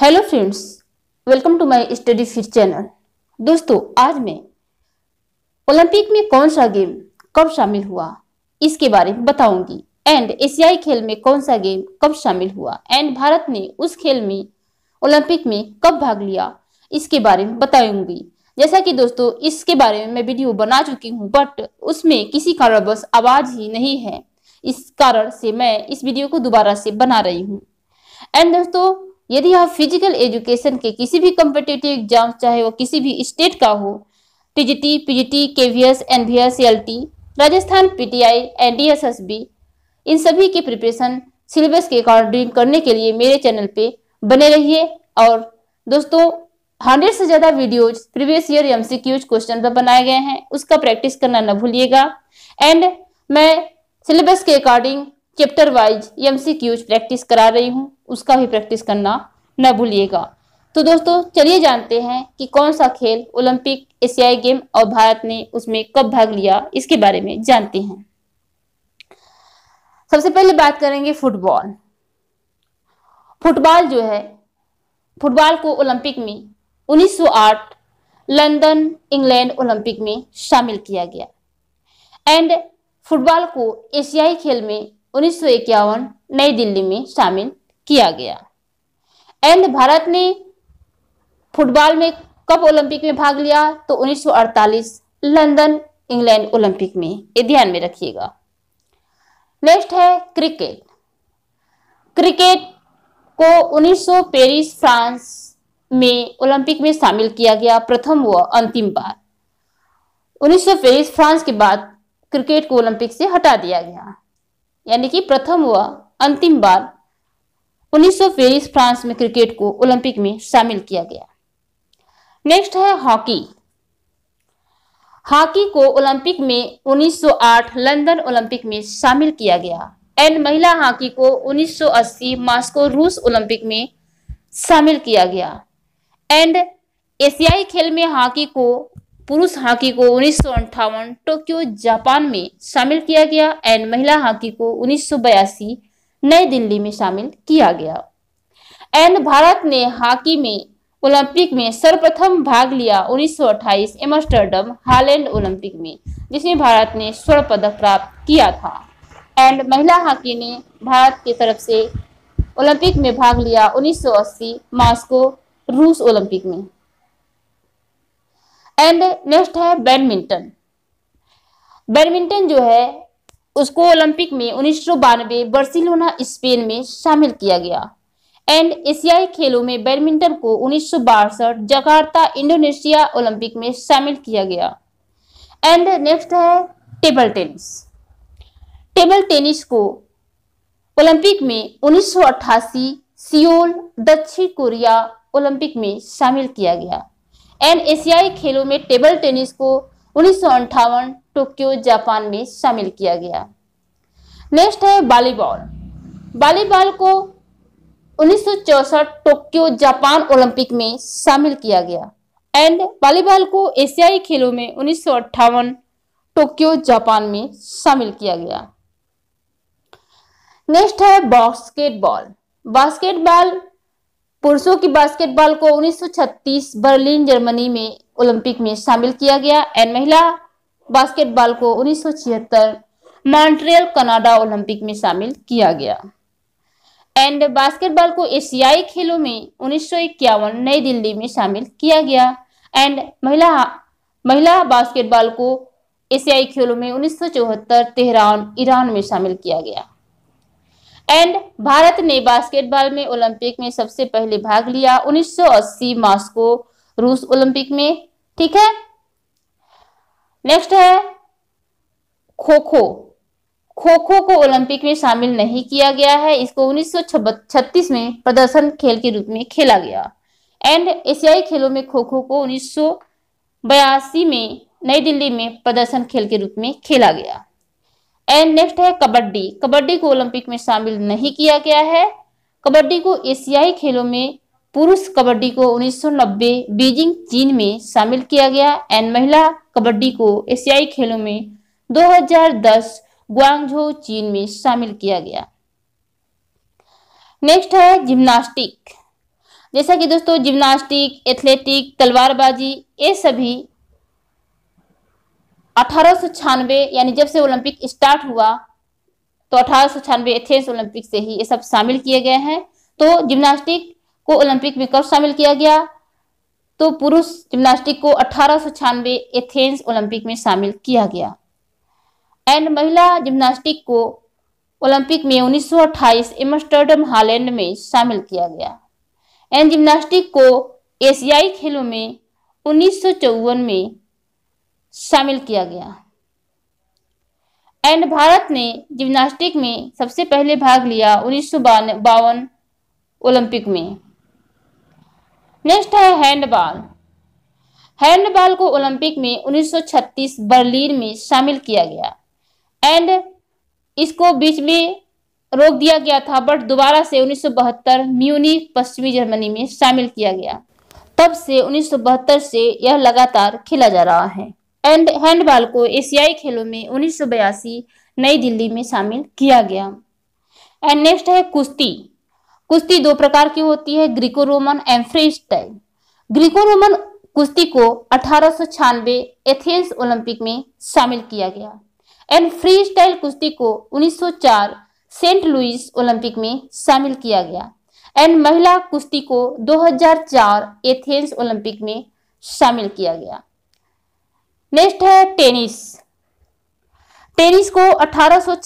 hello friends welcome to my study फिर channel दोस्तों आज मैं ओलंपिक में कौन सा गेम कब शामिल हुआ इसके बारे में बताऊंगी एंड एशियाई खेल में कौन सा गेम कब शामिल हुआ एंड भारत ने उस खेल में ओलंपिक में कब भाग लिया इसके बारे में बताऊंगी जैसा कि दोस्तों इसके बारे में मैं वीडियो बना चुकी हूँ बट उसमें किसी कारणवश आवाज़ ही नहीं है इस कारण से मैं इस वीडियो को दोबारा से बना रही हूँ एंड दोस्तों यदि आप फिजिकल एजुकेशन के किसी भी कम्पिटेटिव एग्जाम चाहे वो किसी भी स्टेट का हो TGT PGT KVS NVS LT Rajasthan PTI NDSSB इन सभी की प्रिपरेशन सिलेबस के अकॉर्डिंग करने के लिए मेरे चैनल पे बने रहिए और दोस्तों हंड्रेड से ज्यादा videos previous year MCQs question पर बनाए गए हैं उसका प्रैक्टिस करना न भूलिएगा एंड मैं सिलेबस के according chapter wise MCQs practice करा रही हूँ उसका भी प्रैक्टिस करना न भूलिएगा तो दोस्तों चलिए जानते हैं कि कौन सा खेल ओलंपिक एशियाई गेम और भारत ने उसमें कब भाग लिया इसके बारे में जानते हैं सबसे पहले बात करेंगे फुटबॉल फुटबॉल जो है फुटबॉल को ओलंपिक में 1908 लंदन इंग्लैंड ओलंपिक में शामिल किया गया एंड फुटबॉल को एशियाई खेल में उन्नीस नई दिल्ली में शामिल किया गया एंड भारत ने फुटबॉल में कब ओलंपिक में भाग लिया तो 1948 लंदन इंग्लैंड ओलंपिक में ये ध्यान में रखिएगा नेक्स्ट है क्रिकेट क्रिकेट को 1900 पेरिस फ्रांस में ओलंपिक में शामिल किया गया प्रथम व अंतिम बार 1900 पेरिस फ्रांस के बाद क्रिकेट को ओलंपिक से हटा दिया गया यानी कि प्रथम व अंतिम बार उन्नीस पेरिस फ्रांस में क्रिकेट को ओलंपिक में शामिल किया गया नेक्स्ट है हॉकी हॉकी को ओलंपिक में 1908 लंदन ओलंपिक में शामिल किया गया एंड महिला हॉकी को 1980 मास्को रूस ओलंपिक में शामिल किया गया एंड एशियाई खेल में हॉकी को पुरुष हॉकी को उन्नीस टोक्यो जापान में शामिल किया गया एंड महिला हॉकी को उन्नीस नई दिल्ली में शामिल किया गया एन भारत ने हॉकी में ओलंपिक में सर्वप्रथम भाग लिया 1928 एमस्टरडम हालैंड ओलंपिक में जिसमें भारत ने स्वर्ण पदक प्राप्त किया था एंड महिला हॉकी ने भारत की तरफ से ओलंपिक में भाग लिया 1980 मास्को रूस ओलंपिक में एंड नेक्स्ट है बैडमिंटन बैडमिंटन जो है उसको ओलंपिक में उन्नीस सौ बानवे बर्सिलोना स्पेन में शामिल किया गया एंड एशियाई खेलों में बैडमिंटन को उन्नीस जकार्ता इंडोनेशिया ओलंपिक में शामिल किया गया एंड नेक्स्ट है टेबल टेनिस टेबल टेनिस को ओलंपिक में 1988 सियोल दक्षिण कोरिया ओलंपिक में शामिल किया गया एंड एशियाई खेलों में टेबल टेनिस को उन्नीस टोक्यो जापान में शामिल किया गया नेक्स्ट है वॉलीबॉल वॉलीबॉल को उन्नीस टोक्यो जापान ओलंपिक में शामिल किया गया एंड वॉलीबॉल को एशियाई खेलों में उन्नीस टोक्यो जापान में शामिल किया गया नेक्स्ट है बास्केटबॉल बास्केटबॉल पुरुषों की बास्केटबॉल को 1936 बर्लिन जर्मनी में ओलंपिक में शामिल किया गया एंड महिला बास्केटबॉल को उन्नीस मॉन्ट्रियल कनाडा ओलंपिक में शामिल किया गया एंड बास्केटबॉल को एशियाई खेलों में उन्नीस नई दिल्ली में शामिल किया गया एंड महिला महिला बास्केटबॉल को एशियाई खेलों में उन्नीस तेहरान ईरान में शामिल किया गया एंड भारत ने बास्केटबॉल में ओलंपिक में सबसे पहले भाग लिया 1980 मास्को रूस ओलंपिक में ठीक है नेक्स्ट है खो खो खो खो को ओलंपिक में शामिल नहीं किया गया है इसको उन्नीस में प्रदर्शन खेल के रूप में खेला गया एंड एशियाई खेलों में खो खो को उन्नीस में नई दिल्ली में प्रदर्शन खेल के रूप में खेला गया एंड नेक्स्ट है कबड्डी कबड्डी को ओलंपिक में शामिल नहीं किया गया है कबड्डी को एशियाई खेलों में पुरुष कबड्डी को 1990 बीजिंग चीन में शामिल किया गया एंड महिला कबड्डी को एशियाई खेलों में 2010 ग्वांगझो चीन में शामिल किया गया नेक्स्ट है जिम्नास्टिक जैसा कि दोस्तों जिम्नास्टिक एथलेटिक तलवारबाजी ये सभी अठारह यानी जब से ओलंपिक स्टार्ट हुआ तो अठारह सौ एथेंस ओलंपिक से ही ये सब शामिल किए गए हैं तो जिम्नास्टिक को ओलंपिक में कब शामिल किया गया तो पुरुष जिम्नास्टिक को अठारह एथेंस ओलंपिक में शामिल किया गया एंड महिला जिम्नास्टिक को ओलंपिक में 1928 एमस्टर्डम हालैंड में शामिल किया गया एंड जिम्नास्टिक को एशियाई खेलों में उन्नीस में शामिल किया गया एंड भारत ने जिम्नास्टिक में सबसे पहले भाग लिया उन्नीस ओलंपिक में नेक्स्ट है हैंडबॉल हैंडबॉल को ओलंपिक में 1936 बर्लिन में शामिल किया गया एंड इसको बीच में रोक दिया गया था बट दोबारा से 1972 म्यूनिख पश्चिमी जर्मनी में शामिल किया गया तब से 1972 से यह लगातार खेला जा रहा है एंड हैंडबॉल को एशियाई खेलों में उन्नीस नई दिल्ली में शामिल किया गया एंड नेक्स्ट है कुश्ती कुश्ती दो प्रकार की होती है Greco Roman and freestyle Greco Roman कुश्ती को अठारह एथेंस ओलंपिक में शामिल किया गया एंड फ्री स्टाइल कुश्ती को 1904 सेंट लुइस ओलंपिक में शामिल किया गया एंड महिला कुश्ती को 2004 एथेंस ओलंपिक में शामिल किया गया नेक्स्ट है टेनिस टेनिस को अठारह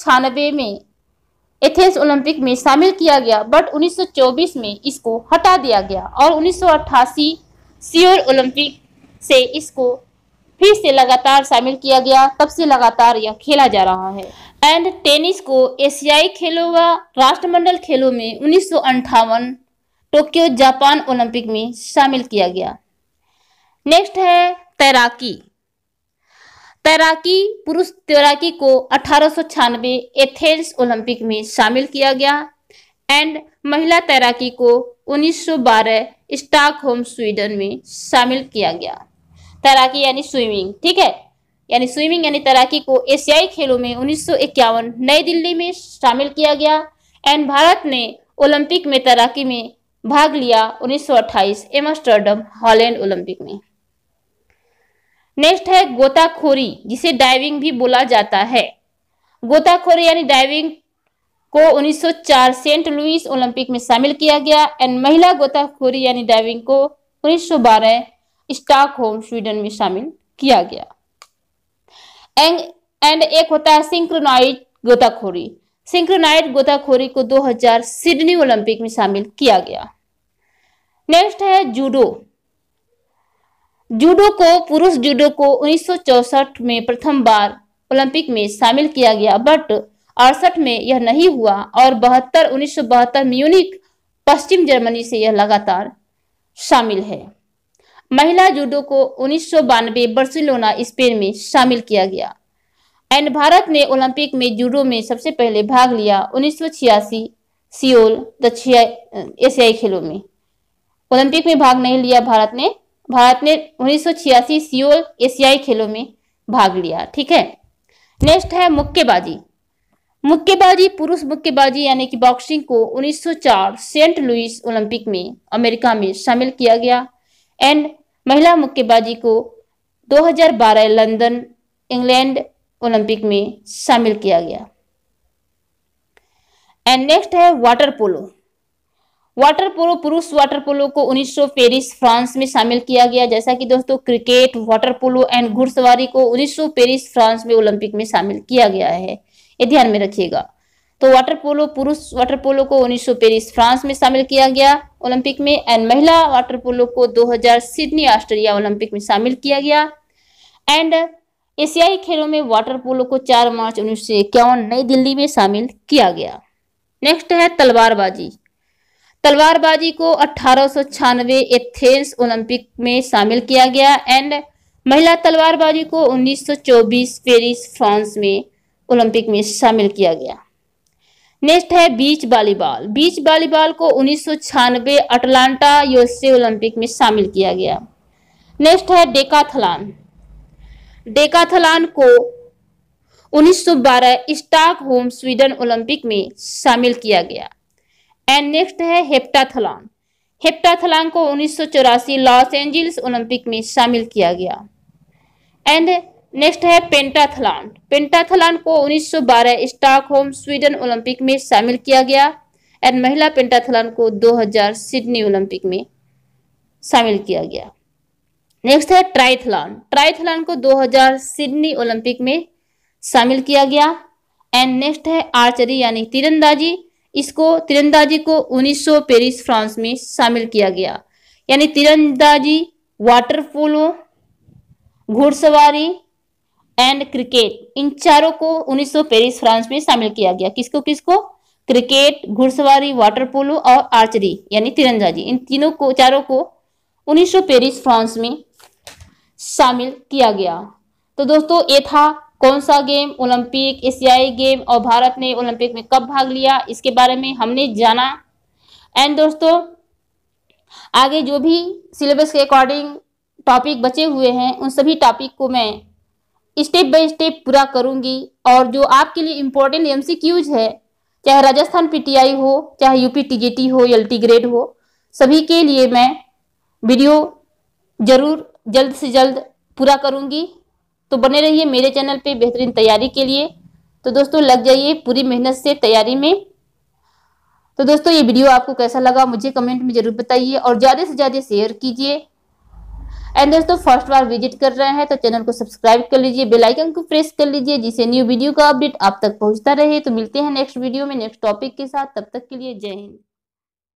में एथेंस ओलंपिक में शामिल किया गया बट 1924 में इसको हटा दिया गया और 1988 सियोल ओलंपिक से इसको फिर से लगातार शामिल किया गया तब से लगातार यह खेला जा रहा है एंड टेनिस को एशियाई खेलों व राष्ट्रमंडल खेलों में उन्नीस टोक्यो जापान ओलंपिक में शामिल किया गया नेक्स्ट है तैराकी तैराकी पुरुष तैराकी को अठारह एथेंस ओलंपिक में शामिल किया गया एंड महिला तैराकी को 1912 स्टॉकहोम स्वीडन में शामिल किया गया तैराकी यानी स्विमिंग ठीक है यानी स्विमिंग यानी तैराकी को एशियाई खेलों में उन्नीस नई दिल्ली में शामिल किया गया एंड भारत ने ओलंपिक में तैराकी में भाग लिया 1928 एमस्टर्डम हॉलैंड ओलंपिक में नेक्स्ट है गोताखोरी जिसे डाइविंग भी बोला जाता है गोताखोरी यानी डाइविंग को 1904 सेंट लुइस ओलंपिक में शामिल किया गया एंड महिला गोताखोरी यानी डाइविंग को 1912 स्टॉकहोम स्वीडन में शामिल किया गया एंड एक होता है सिंक्रोनाइट गोताखोरी सिंक्रोनाइट गोताखोरी को 2000 सिडनी ओलंपिक में शामिल किया गया नेक्स्ट है जूडो जूडो को पुरुष जूडो को उन्नीस में प्रथम बार ओलंपिक में शामिल किया गया बट अड़सठ में यह नहीं हुआ और बहत्तर उन्नीस म्यूनिक पश्चिम जर्मनी से यह लगातार शामिल है महिला जूडो को उन्नीस बर्सिलोना स्पेन में शामिल किया गया एंड भारत ने ओलंपिक में जूडो में सबसे पहले भाग लिया उन्नीस सियोल दक्षिण एशियाई खेलों में ओलंपिक में भाग नहीं लिया भारत ने भारत ने उन्नीस सियोल एशियाई खेलों में भाग लिया ठीक है नेक्स्ट है मुक्केबाजी मुक्केबाजी पुरुष मुक्केबाजी यानी कि बॉक्सिंग को 1904 सेंट लुइस ओलंपिक में अमेरिका में शामिल किया गया एंड महिला मुक्केबाजी को 2012 लंदन इंग्लैंड ओलंपिक में शामिल किया गया एंड नेक्स्ट है वाटर पोलो वाटर पोलो पुरुष वाटर पोलो को उन्नीस पेरिस फ्रांस में शामिल किया गया जैसा कि दोस्तों क्रिकेट वाटर पोलो एंड घुड़सवारी को उन्नीस पेरिस फ्रांस में ओलंपिक में शामिल किया गया है ये ध्यान में रखिएगा तो वाटर पोलो पुरुष वाटर पोलो को उन्नीस पेरिस फ्रांस में शामिल किया गया ओलंपिक में एंड महिला वाटर पोलो को हजार सिडनी ऑस्ट्रेलिया ओलंपिक में शामिल किया गया एंड एशियाई खेलों में वाटर पोलो को चार मार्च उन्नीस नई दिल्ली में शामिल किया गया नेक्स्ट है तलवारबाजी तलवारबाजी को अठारह एथेंस ओलंपिक में शामिल किया गया एंड महिला तलवारबाजी को 1924 पेरिस फ्रांस में ओलंपिक में शामिल किया गया नेक्स्ट है बीच वॉलीबॉल बीच वॉलीबॉल को उन्नीस अटलांटा यूएसए ओलंपिक में शामिल किया गया नेक्स्ट है डेकाथलान डेकाथलान को 1912 स्टॉकहोम स्वीडन ओलंपिक में शामिल किया गया एंड नेक्स्ट है हेप्टाथलॉन हेप्टाथलॉन को उन्नीस लॉस एंजल्स ओलंपिक में शामिल किया गया एंड नेक्स्ट है पेंटाथलॉन पेंटाथलॉन को 1912 स्टॉकहोम स्वीडन ओलंपिक में शामिल किया गया एंड महिला पेंटाथलॉन को 2000 सिडनी ओलंपिक में शामिल किया गया नेक्स्ट है ट्राइथलॉन ट्राइथलॉन को 2000 सिडनी ओलंपिक में शामिल किया गया एंड नेक्स्ट है आर्चरी यानी तीरंदाजी इसको तीरंदाजी को 1900 पेरिस फ्रांस में शामिल किया गया यानी तीरंदाजी वाटर पोलो घुड़सवारी एंड क्रिकेट इन चारों को 1900 पेरिस फ्रांस में शामिल किया गया किसको किसको क्रिकेट घुड़सवारी वाटर पोलो और आर्चरी यानी तीरंदाजी इन तीनों को चारों को 1900 पेरिस फ्रांस में शामिल किया गया तो दोस्तों ये था कौन सा गेम ओलंपिक एशियाई गेम और भारत ने ओलंपिक में कब भाग लिया इसके बारे में हमने जाना एंड दोस्तों आगे जो भी सिलेबस के अकॉर्डिंग टॉपिक बचे हुए हैं उन सभी टॉपिक को मैं स्टेप बाय स्टेप पूरा करूंगी और जो आपके लिए इम्पोर्टेंट एम है चाहे राजस्थान पीटीआई हो चाहे यूपी टीजीटी हो एल टी ग्रेड हो सभी के लिए मैं वीडियो जरूर जल्द से जल्द पूरा करूंगी तो बने रहिए मेरे चैनल पे बेहतरीन तैयारी के लिए तो दोस्तों लग जाइए पूरी मेहनत से तैयारी में तो दोस्तों ये वीडियो आपको कैसा लगा मुझे कमेंट में जरूर बताइए और ज़्यादा से ज़्यादा शेयर कीजिए एंड दोस्तों फर्स्ट बार विजिट कर रहे हैं तो चैनल को सब्सक्राइब कर लीजिए बेल आइकन को प्रेस कर लीजिए जिससे न्यू वीडियो का अपडेट आप तक पहुंचता रहे तो मिलते हैं नेक्स्ट वीडियो में नेक्स्ट टॉपिक के साथ तब तक के लिए जय हिंद